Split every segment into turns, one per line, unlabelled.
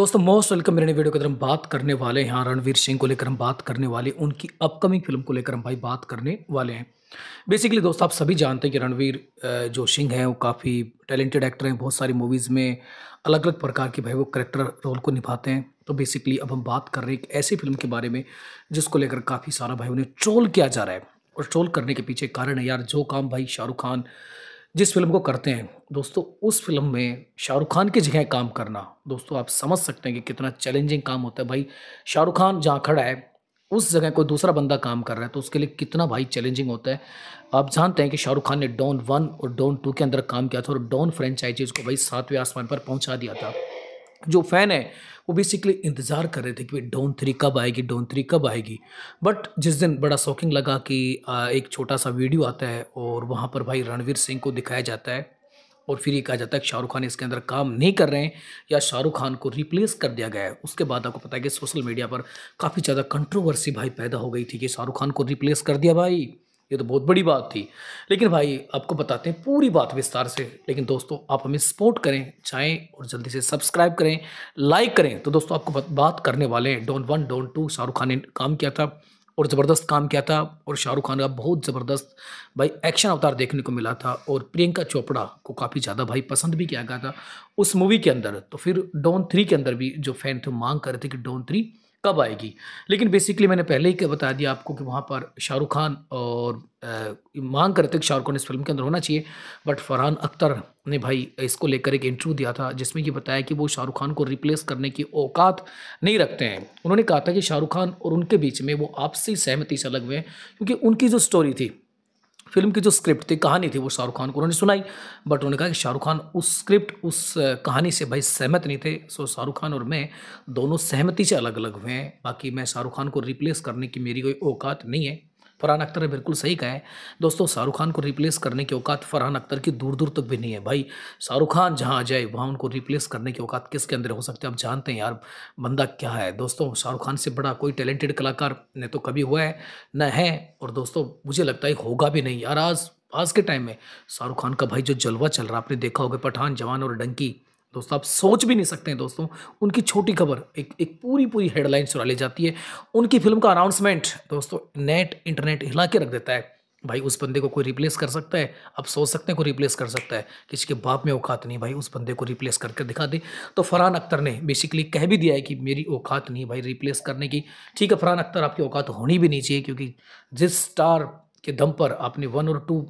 दोस्तों most welcome मेरे video के अंदर हम बात करने वाले हैं रणवीर सिंह को लेकर हम बात करने वाले उनकी अपकमिंग फिल्म को लेकर हम भाई बात करने वाले हैं बेसिकली दोस्तों आप सभी जानते हैं कि रणवीर जो सिंह हैं वो काफ़ी टैलेंटेड एक्टर हैं बहुत सारी मूवीज़ में अलग अलग प्रकार के भाई वो करेक्टर रोल को निभाते हैं तो बेसिकली अब हम बात कर रहे हैं एक ऐसी फिल्म के बारे में जिसको लेकर काफ़ी सारा भाई उन्हें ट्रोल किया जा रहा है और ट्रोल करने के पीछे कारण है यार जो काम भाई शाहरुख खान जिस फिल्म को करते हैं दोस्तों उस फिल्म में शाहरुख खान की जगह काम करना दोस्तों आप समझ सकते हैं कि कितना चैलेंजिंग काम होता है भाई शाहरुख खान जहाँ खड़ा है उस जगह कोई दूसरा बंदा काम कर रहा है तो उसके लिए कितना भाई चैलेंजिंग होता है आप जानते हैं कि शाहरुख खान ने डॉन वन और डॉन टू के अंदर काम किया था और डॉन फ्रेंचाइजीज को भाई सातवें आसमान पर पहुंचा दिया था जो फ़ैन है वो बेसिकली इंतज़ार कर रहे थे कि डोन थ्री कब आएगी डोन थ्री कब आएगी बट जिस दिन बड़ा शॉकिंग लगा कि एक छोटा सा वीडियो आता है और वहाँ पर भाई रणवीर सिंह को दिखाया जाता है और फिर ये कहा जाता है कि शाहरुख खान इसके अंदर काम नहीं कर रहे हैं या शाहरुख खान को रिप्लेस कर दिया गया है उसके बाद आपको पता है कि सोशल मीडिया पर काफ़ी ज़्यादा कंट्रोवर्सी भाई पैदा हो गई थी कि शाहरुख खान को रिप्लेस कर दिया भाई ये तो बहुत बड़ी बात थी लेकिन भाई आपको बताते हैं पूरी बात विस्तार से लेकिन दोस्तों आप हमें सपोर्ट करें चाहें और जल्दी से सब्सक्राइब करें लाइक करें तो दोस्तों आपको बात करने वाले हैं डॉन वन डॉन टू शाहरुख खान ने काम किया था और ज़बरदस्त काम किया था और शाहरुख खान का बहुत ज़बरदस्त भाई एक्शन अवतार देखने को मिला था और प्रियंका चोपड़ा को काफ़ी ज़्यादा भाई पसंद भी किया गया था उस मूवी के अंदर तो फिर डोन थ्री के अंदर भी जो फैन थे मांग कर रहे थे कि डोन थ्री कब आएगी लेकिन बेसिकली मैंने पहले ही बता दिया आपको कि वहाँ पर शाहरुख खान और आ, मांग करते कि शाहरुख खान इस फिल्म के अंदर होना चाहिए बट फरहान अख्तर ने भाई इसको लेकर एक इंटरव्यू दिया था जिसमें ये बताया कि वो शाहरुख खान को रिप्लेस करने की औकात नहीं रखते हैं उन्होंने कहा था कि शाहरुख खान और उनके बीच में वो आपसी सहमति से अलग हुए क्योंकि उनकी जो स्टोरी थी फिल्म की जो स्क्रिप्ट थी कहानी थी वो शाहरुख खान को उन्होंने सुनाई बट उन्होंने कहा कि शाहरुख खान उस स्क्रिप्ट उस कहानी से भाई सहमत नहीं थे सो शाहरुख खान और मैं दोनों सहमति से अलग अलग हुए हैं बाकी मैं शाहरुख खान को रिप्लेस करने की मेरी कोई औकात नहीं है फरहान अख्तर ने बिल्कुल सही कहा है दोस्तों शाहरुख खान को रिप्लेस करने की औकात फरहान अख्तर की दूर दूर तक तो भी नहीं है भाई शाहरुख खान जहाँ आ जाए वहाँ उनको रिप्लेस करने की औकात किसके अंदर हो सकती है आप जानते हैं यार बंदा क्या है दोस्तों शाहरुख खान से बड़ा कोई टैलेंटेड कलाकार ने तो कभी हुआ है न है और दोस्तों मुझे लगता है होगा भी नहीं यार आज आज के टाइम में शाहरुख खान का भाई जो जलवा चल रहा आपने देखा होगा पठान जवान और डंकी दोस्तों आप सोच भी नहीं सकते हैं दोस्तों उनकी छोटी खबर एक एक पूरी पूरी हेडलाइन चुरा ली जाती है उनकी फिल्म का अनाउंसमेंट दोस्तों नेट इंटरनेट हिला के रख देता है भाई उस बंदे को कोई रिप्लेस कर सकता है आप सोच सकते हैं कोई रिप्लेस कर सकता है किसी के बाप में औकात नहीं भाई उस बंदे को रिप्लेस करके दिखा दे तो फरहान अख्तर ने बेसिकली कह भी दिया है कि मेरी औकात नहीं भाई रिप्लेस करने की ठीक है फरहान अख्तर आपकी औकात होनी भी नहीं चाहिए क्योंकि जिस स्टार के दम पर आपने वन और टू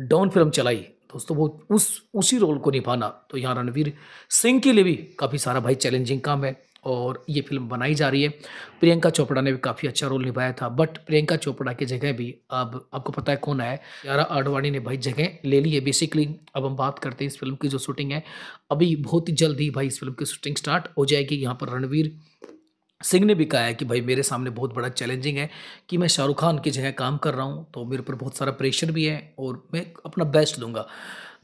डाउन फिल्म चलाई दोस्तों वो उस उसी रोल को निभाना तो यहाँ रणवीर सिंह के लिए भी काफ़ी सारा भाई चैलेंजिंग काम है और ये फिल्म बनाई जा रही है प्रियंका चोपड़ा ने भी काफ़ी अच्छा रोल निभाया था बट प्रियंका चोपड़ा की जगह भी अब आपको पता है कौन है यारा आडवाणी ने भाई जगह ले ली है बेसिकली अब हम बात करते हैं इस फिल्म की जो शूटिंग है अभी बहुत ही जल्द ही भाई इस फिल्म की शूटिंग स्टार्ट हो जाएगी यहाँ पर रणवीर सिंह ने भी कहा है कि भाई मेरे सामने बहुत बड़ा चैलेंजिंग है कि मैं शाहरुख खान की जगह काम कर रहा हूँ तो मेरे ऊपर बहुत सारा प्रेशर भी है और मैं अपना बेस्ट दूंगा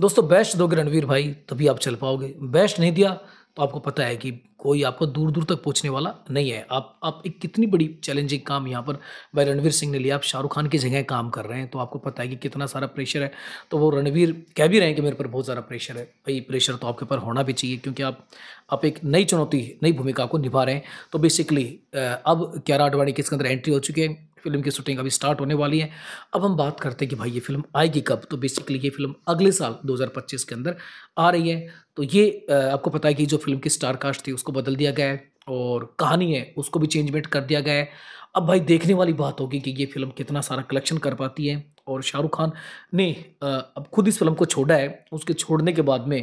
दोस्तों बेस्ट दोगे रणवीर भाई तभी आप चल पाओगे बेस्ट नहीं दिया तो आपको पता है कि कोई आपको दूर दूर तक पहुंचने वाला नहीं है आप आप एक कितनी बड़ी चैलेंजिंग काम यहाँ पर भाई रणवीर सिंह ने लिया आप शाहरुख खान की जगह काम कर रहे हैं तो आपको पता है कि कितना सारा प्रेशर है तो वो रणवीर कह भी रहे हैं कि मेरे पर बहुत सारा प्रेशर है भाई प्रेशर तो आपके ऊपर होना भी चाहिए क्योंकि आप आप एक नई चुनौती नई भूमिका को निभा रहे हैं तो बेसिकली अब क्यारा आडवाणी के इसके अंदर एंट्री हो चुकी है फिल्म की शूटिंग अभी स्टार्ट होने वाली है अब हम बात करते हैं कि भाई ये फिल्म आएगी कब तो बेसिकली ये फिल्म अगले साल 2025 के अंदर आ रही है तो ये आपको पता है कि जो फिल्म की स्टार कास्ट थी उसको बदल दिया गया है और कहानी है उसको भी चेंजमेंट कर दिया गया है अब भाई देखने वाली बात होगी कि ये फिल्म कितना सारा कलेक्शन कर पाती है और शाहरुख खान ने अब खुद इस फिल्म को छोड़ा है उसके छोड़ने के बाद में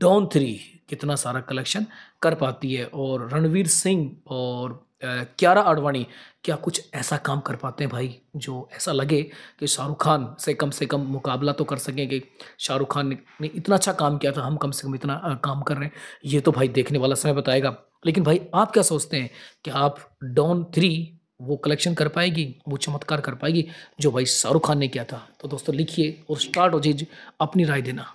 डॉन थ्री कितना सारा कलेक्शन कर पाती है और रणवीर सिंह और क्यारा आडवाणी क्या कुछ ऐसा काम कर पाते हैं भाई जो ऐसा लगे कि शाहरुख खान से कम से कम मुकाबला तो कर सकें कि शाहरुख खान ने इतना अच्छा काम किया था हम कम से कम इतना काम कर रहे हैं ये तो भाई देखने वाला समय बताएगा लेकिन भाई आप क्या सोचते हैं कि आप डॉन थ्री वो कलेक्शन कर पाएगी वो चमत्कार कर पाएगी जो भाई शाहरुख खान ने किया था तो दोस्तों लिखिए और स्टार्ट हो जी अपनी राय देना